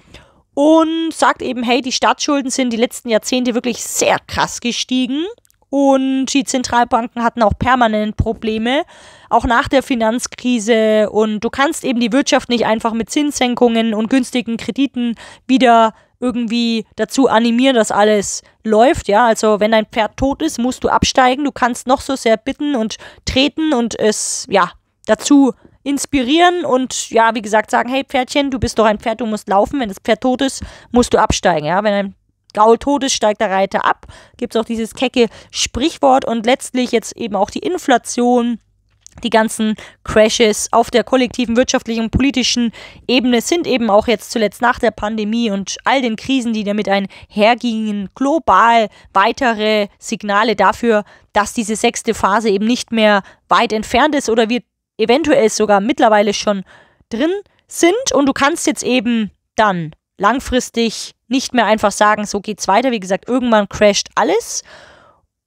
und sagt eben, hey, die Staatsschulden sind die letzten Jahrzehnte wirklich sehr krass gestiegen. Und die Zentralbanken hatten auch permanent Probleme, auch nach der Finanzkrise. Und du kannst eben die Wirtschaft nicht einfach mit Zinssenkungen und günstigen Krediten wieder irgendwie dazu animieren, dass alles läuft. Ja, also wenn dein Pferd tot ist, musst du absteigen. Du kannst noch so sehr bitten und treten und es ja dazu inspirieren und ja, wie gesagt, sagen, hey Pferdchen, du bist doch ein Pferd, du musst laufen. Wenn das Pferd tot ist, musst du absteigen. Ja, wenn ein Gaul tot ist, steigt der Reiter ab. Gibt es auch dieses kecke Sprichwort und letztlich jetzt eben auch die Inflation die ganzen Crashes auf der kollektiven wirtschaftlichen und politischen Ebene sind eben auch jetzt zuletzt nach der Pandemie und all den Krisen, die damit einhergingen, global weitere Signale dafür, dass diese sechste Phase eben nicht mehr weit entfernt ist oder wir eventuell sogar mittlerweile schon drin sind und du kannst jetzt eben dann langfristig nicht mehr einfach sagen, so geht's weiter, wie gesagt, irgendwann crasht alles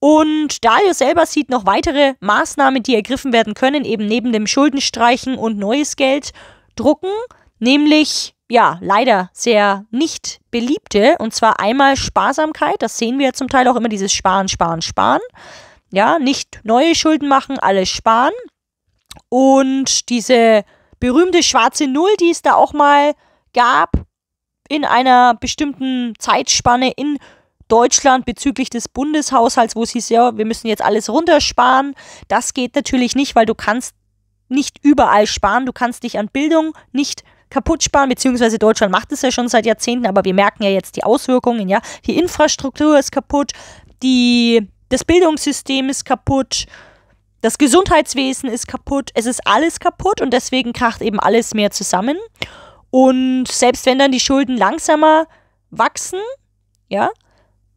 und Dario selber sieht noch weitere Maßnahmen, die ergriffen werden können, eben neben dem Schuldenstreichen und neues Geld drucken, nämlich ja, leider sehr nicht beliebte, und zwar einmal Sparsamkeit, das sehen wir ja zum Teil auch immer dieses Sparen, Sparen, Sparen. Ja, nicht neue Schulden machen, alles sparen. Und diese berühmte schwarze Null, die es da auch mal gab, in einer bestimmten Zeitspanne in Deutschland bezüglich des Bundeshaushalts, wo es hieß, ja, wir müssen jetzt alles runtersparen. Das geht natürlich nicht, weil du kannst nicht überall sparen. Du kannst dich an Bildung nicht kaputt sparen, beziehungsweise Deutschland macht es ja schon seit Jahrzehnten, aber wir merken ja jetzt die Auswirkungen, ja. Die Infrastruktur ist kaputt, die, das Bildungssystem ist kaputt, das Gesundheitswesen ist kaputt, es ist alles kaputt und deswegen kracht eben alles mehr zusammen. Und selbst wenn dann die Schulden langsamer wachsen, ja,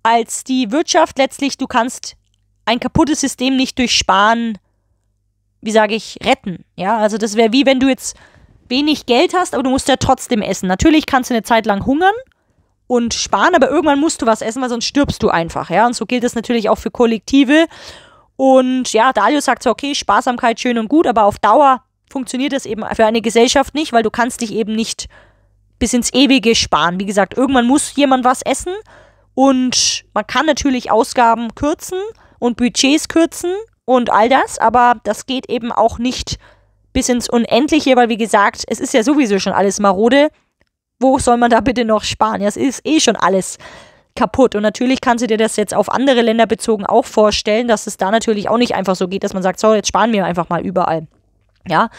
als die Wirtschaft letztlich, du kannst ein kaputtes System nicht durch Sparen, wie sage ich, retten. Ja, also das wäre wie wenn du jetzt wenig Geld hast, aber du musst ja trotzdem essen. Natürlich kannst du eine Zeit lang hungern und sparen, aber irgendwann musst du was essen, weil sonst stirbst du einfach. Ja, und so gilt das natürlich auch für Kollektive. Und ja, Dario sagt so, okay, Sparsamkeit schön und gut, aber auf Dauer funktioniert das eben für eine Gesellschaft nicht, weil du kannst dich eben nicht bis ins Ewige sparen. Wie gesagt, irgendwann muss jemand was essen und man kann natürlich Ausgaben kürzen und Budgets kürzen und all das, aber das geht eben auch nicht bis ins Unendliche, weil wie gesagt, es ist ja sowieso schon alles marode. Wo soll man da bitte noch sparen? Ja, es ist eh schon alles kaputt. Und natürlich kannst du dir das jetzt auf andere Länder bezogen auch vorstellen, dass es da natürlich auch nicht einfach so geht, dass man sagt, so, jetzt sparen wir einfach mal überall. Ja.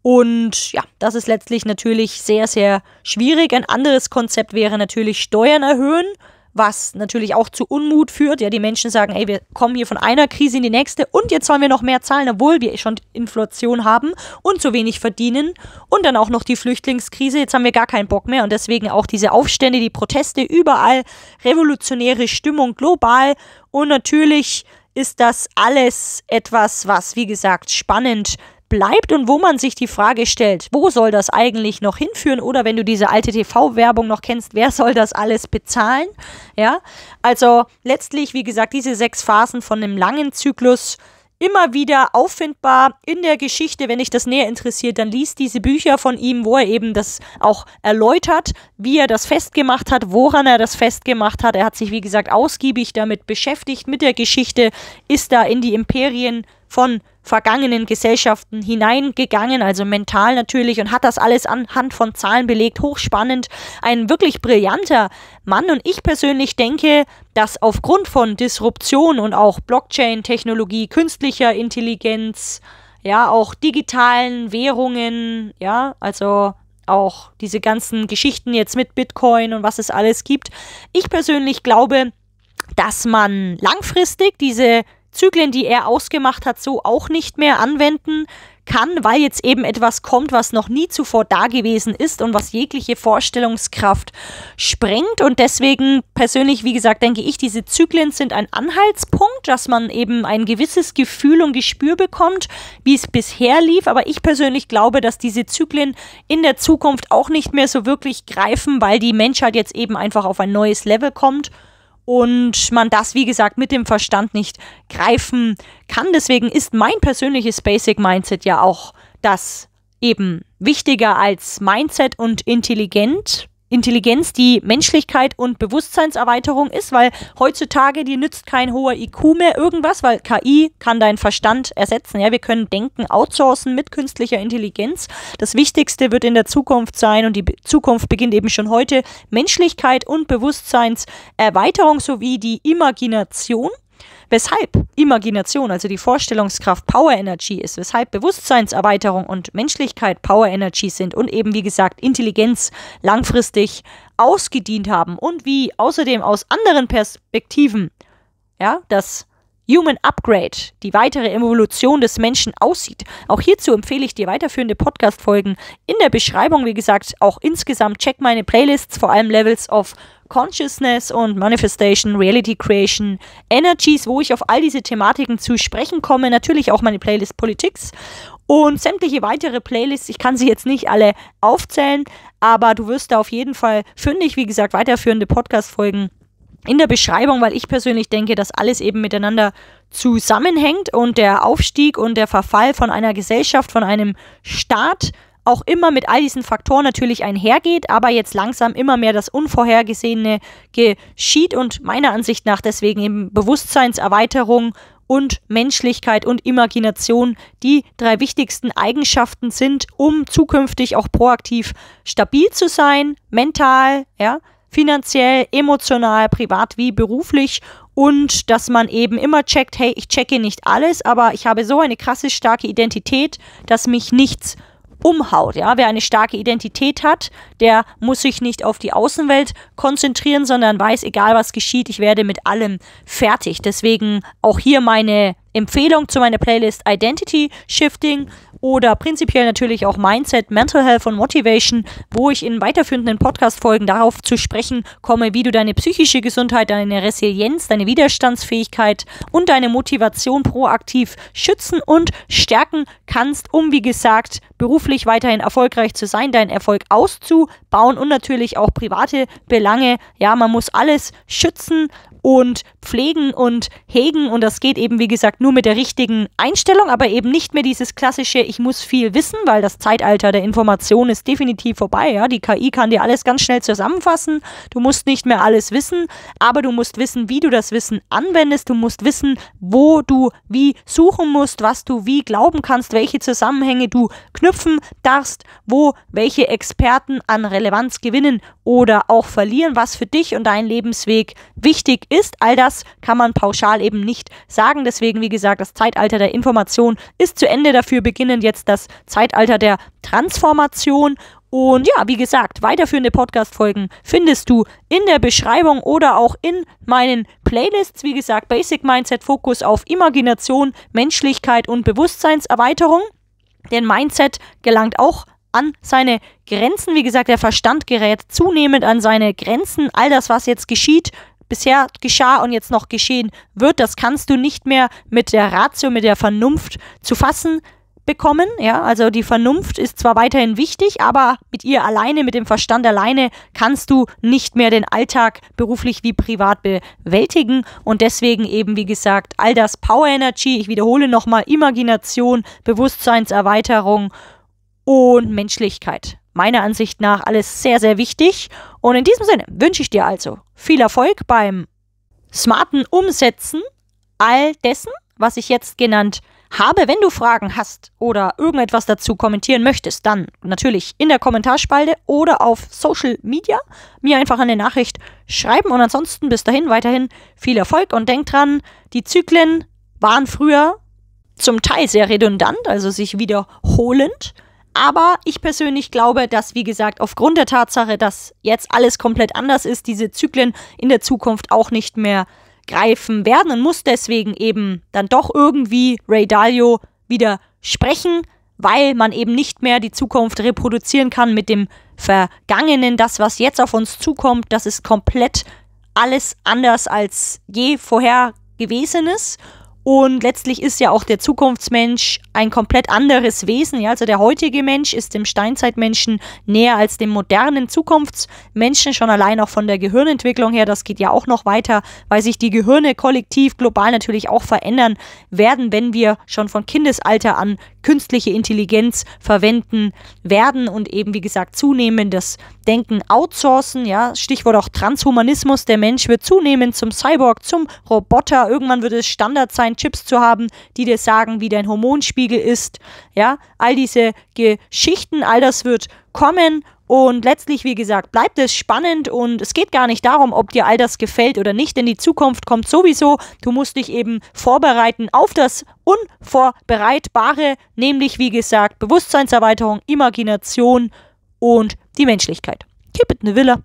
Und ja, das ist letztlich natürlich sehr, sehr schwierig. Ein anderes Konzept wäre natürlich Steuern erhöhen was natürlich auch zu Unmut führt. Ja, die Menschen sagen, ey, wir kommen hier von einer Krise in die nächste und jetzt sollen wir noch mehr zahlen, obwohl wir schon Inflation haben und zu wenig verdienen und dann auch noch die Flüchtlingskrise. Jetzt haben wir gar keinen Bock mehr und deswegen auch diese Aufstände, die Proteste überall, revolutionäre Stimmung global und natürlich ist das alles etwas, was, wie gesagt, spannend ist bleibt und wo man sich die Frage stellt, wo soll das eigentlich noch hinführen oder wenn du diese alte TV-Werbung noch kennst, wer soll das alles bezahlen? Ja, also letztlich, wie gesagt, diese sechs Phasen von einem langen Zyklus immer wieder auffindbar in der Geschichte. Wenn dich das näher interessiert, dann liest diese Bücher von ihm, wo er eben das auch erläutert, wie er das festgemacht hat, woran er das festgemacht hat. Er hat sich, wie gesagt, ausgiebig damit beschäftigt, mit der Geschichte, ist da in die Imperien von vergangenen Gesellschaften hineingegangen, also mental natürlich, und hat das alles anhand von Zahlen belegt. Hochspannend, ein wirklich brillanter Mann. Und ich persönlich denke, dass aufgrund von Disruption und auch Blockchain-Technologie, künstlicher Intelligenz, ja, auch digitalen Währungen, ja, also auch diese ganzen Geschichten jetzt mit Bitcoin und was es alles gibt. Ich persönlich glaube, dass man langfristig diese Zyklen, die er ausgemacht hat, so auch nicht mehr anwenden kann, weil jetzt eben etwas kommt, was noch nie zuvor da gewesen ist und was jegliche Vorstellungskraft sprengt. Und deswegen persönlich, wie gesagt, denke ich, diese Zyklen sind ein Anhaltspunkt, dass man eben ein gewisses Gefühl und Gespür bekommt, wie es bisher lief. Aber ich persönlich glaube, dass diese Zyklen in der Zukunft auch nicht mehr so wirklich greifen, weil die Menschheit jetzt eben einfach auf ein neues Level kommt und man das, wie gesagt, mit dem Verstand nicht greifen kann. Deswegen ist mein persönliches Basic Mindset ja auch das eben wichtiger als Mindset und intelligent Intelligenz die Menschlichkeit und Bewusstseinserweiterung ist, weil heutzutage dir nützt kein hoher IQ mehr irgendwas, weil KI kann deinen Verstand ersetzen. Ja, wir können Denken outsourcen mit künstlicher Intelligenz. Das Wichtigste wird in der Zukunft sein und die Zukunft beginnt eben schon heute. Menschlichkeit und Bewusstseinserweiterung sowie die Imagination. Weshalb Imagination, also die Vorstellungskraft Power Energy ist, weshalb Bewusstseinserweiterung und Menschlichkeit Power Energy sind und eben wie gesagt Intelligenz langfristig ausgedient haben und wie außerdem aus anderen Perspektiven, ja, das Human Upgrade, die weitere Evolution des Menschen aussieht. Auch hierzu empfehle ich dir weiterführende Podcast-Folgen in der Beschreibung. Wie gesagt, auch insgesamt check meine Playlists, vor allem Levels of Consciousness und Manifestation, Reality Creation, Energies, wo ich auf all diese Thematiken zu sprechen komme. Natürlich auch meine Playlist Politics und sämtliche weitere Playlists. Ich kann sie jetzt nicht alle aufzählen, aber du wirst da auf jeden Fall fündig. Wie gesagt, weiterführende Podcast-Folgen in der Beschreibung, weil ich persönlich denke, dass alles eben miteinander zusammenhängt und der Aufstieg und der Verfall von einer Gesellschaft, von einem Staat, auch immer mit all diesen Faktoren natürlich einhergeht, aber jetzt langsam immer mehr das Unvorhergesehene geschieht und meiner Ansicht nach deswegen eben Bewusstseinserweiterung und Menschlichkeit und Imagination die drei wichtigsten Eigenschaften sind, um zukünftig auch proaktiv stabil zu sein, mental, ja, finanziell, emotional, privat wie beruflich und dass man eben immer checkt, hey, ich checke nicht alles, aber ich habe so eine krasse starke Identität, dass mich nichts umhaut. Ja? Wer eine starke Identität hat, der muss sich nicht auf die Außenwelt konzentrieren, sondern weiß, egal was geschieht, ich werde mit allem fertig. Deswegen auch hier meine Empfehlung zu meiner Playlist Identity Shifting oder prinzipiell natürlich auch Mindset, Mental Health und Motivation, wo ich in weiterführenden Podcast-Folgen darauf zu sprechen komme, wie du deine psychische Gesundheit, deine Resilienz, deine Widerstandsfähigkeit und deine Motivation proaktiv schützen und stärken kannst, um wie gesagt beruflich weiterhin erfolgreich zu sein, deinen Erfolg auszubauen und natürlich auch private Belange. Ja, man muss alles schützen und pflegen und hegen. Und das geht eben, wie gesagt, nur mit der richtigen Einstellung, aber eben nicht mehr dieses klassische, ich muss viel wissen, weil das Zeitalter der Information ist definitiv vorbei. Ja? Die KI kann dir alles ganz schnell zusammenfassen. Du musst nicht mehr alles wissen, aber du musst wissen, wie du das Wissen anwendest. Du musst wissen, wo du wie suchen musst, was du wie glauben kannst, welche Zusammenhänge du knüpfen darfst, wo welche Experten an Relevanz gewinnen oder auch verlieren, was für dich und deinen Lebensweg wichtig ist. All das kann man pauschal eben nicht sagen. Deswegen, wie gesagt, das Zeitalter der Information ist zu Ende. Dafür beginnend jetzt das Zeitalter der Transformation. Und ja, wie gesagt, weiterführende Podcast-Folgen findest du in der Beschreibung oder auch in meinen Playlists. Wie gesagt, Basic Mindset, Fokus auf Imagination, Menschlichkeit und Bewusstseinserweiterung. Denn Mindset gelangt auch an seine Grenzen. Wie gesagt, der Verstand gerät zunehmend an seine Grenzen. All das, was jetzt geschieht, bisher geschah und jetzt noch geschehen wird, das kannst du nicht mehr mit der Ratio, mit der Vernunft zu fassen bekommen. Ja, also die Vernunft ist zwar weiterhin wichtig, aber mit ihr alleine, mit dem Verstand alleine kannst du nicht mehr den Alltag beruflich wie privat bewältigen und deswegen eben, wie gesagt, all das Power Energy, ich wiederhole nochmal, Imagination, Bewusstseinserweiterung und Menschlichkeit meiner Ansicht nach alles sehr, sehr wichtig. Und in diesem Sinne wünsche ich dir also viel Erfolg beim smarten Umsetzen all dessen, was ich jetzt genannt habe. Wenn du Fragen hast oder irgendetwas dazu kommentieren möchtest, dann natürlich in der Kommentarspalte oder auf Social Media mir einfach eine Nachricht schreiben. Und ansonsten bis dahin weiterhin viel Erfolg und denk dran, die Zyklen waren früher zum Teil sehr redundant, also sich wiederholend. Aber ich persönlich glaube, dass, wie gesagt, aufgrund der Tatsache, dass jetzt alles komplett anders ist, diese Zyklen in der Zukunft auch nicht mehr greifen werden und muss deswegen eben dann doch irgendwie Ray Dalio wieder sprechen, weil man eben nicht mehr die Zukunft reproduzieren kann mit dem Vergangenen. Das, was jetzt auf uns zukommt, das ist komplett alles anders als je vorher gewesen ist. Und letztlich ist ja auch der Zukunftsmensch ein komplett anderes Wesen. Ja? Also der heutige Mensch ist dem Steinzeitmenschen näher als dem modernen Zukunftsmenschen, schon allein auch von der Gehirnentwicklung her. Das geht ja auch noch weiter, weil sich die Gehirne kollektiv global natürlich auch verändern werden, wenn wir schon von Kindesalter an künstliche Intelligenz verwenden werden und eben, wie gesagt, zunehmend das Denken outsourcen. Ja, Stichwort auch Transhumanismus. Der Mensch wird zunehmend zum Cyborg, zum Roboter. Irgendwann wird es Standard sein, Chips zu haben, die dir sagen, wie dein Hormonspiegel ist. Ja, all diese Geschichten, all das wird kommen und letztlich, wie gesagt, bleibt es spannend und es geht gar nicht darum, ob dir all das gefällt oder nicht, denn die Zukunft kommt sowieso. Du musst dich eben vorbereiten auf das Unvorbereitbare, nämlich, wie gesagt, Bewusstseinserweiterung, Imagination und die Menschlichkeit. Keep it in the villa.